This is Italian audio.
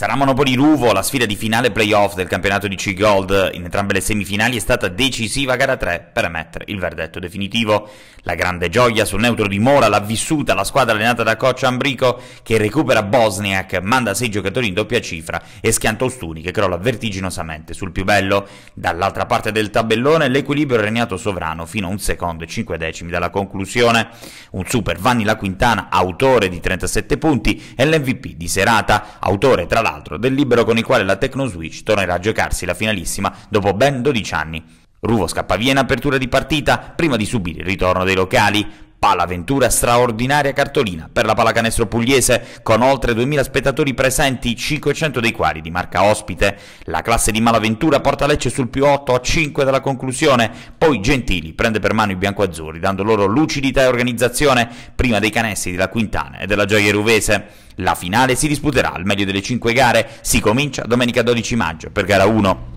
Sarà Monopoli-Ruvo, la sfida di finale playoff del campionato di C-Gold. In entrambe le semifinali è stata decisiva gara 3 per emettere il verdetto definitivo. La grande gioia sul neutro di Mora l'ha vissuta la squadra allenata da coach Ambrico che recupera Bosniak, manda 6 giocatori in doppia cifra e schianta Ostuni che crolla vertiginosamente sul più bello. Dall'altra parte del tabellone l'equilibrio è regnato sovrano fino a un secondo e 5 decimi dalla conclusione. Un super Vanni La Quintana, autore di 37 punti, è l'MVP di serata, autore tra l'altro l'altro del libero con il quale la Tecno Switch tornerà a giocarsi la finalissima dopo ben 12 anni. Ruvo scappa via in apertura di partita prima di subire il ritorno dei locali, Palaventura straordinaria cartolina per la pallacanestro pugliese con oltre 2000 spettatori presenti, 500 dei quali di marca ospite. La classe di Malaventura porta Lecce sul più 8 a 5 dalla conclusione, poi Gentili prende per mano i biancoazzurri dando loro lucidità e organizzazione prima dei canestri della Quintana e della Gioia Ruvese. La finale si disputerà al meglio delle 5 gare, si comincia domenica 12 maggio per gara 1.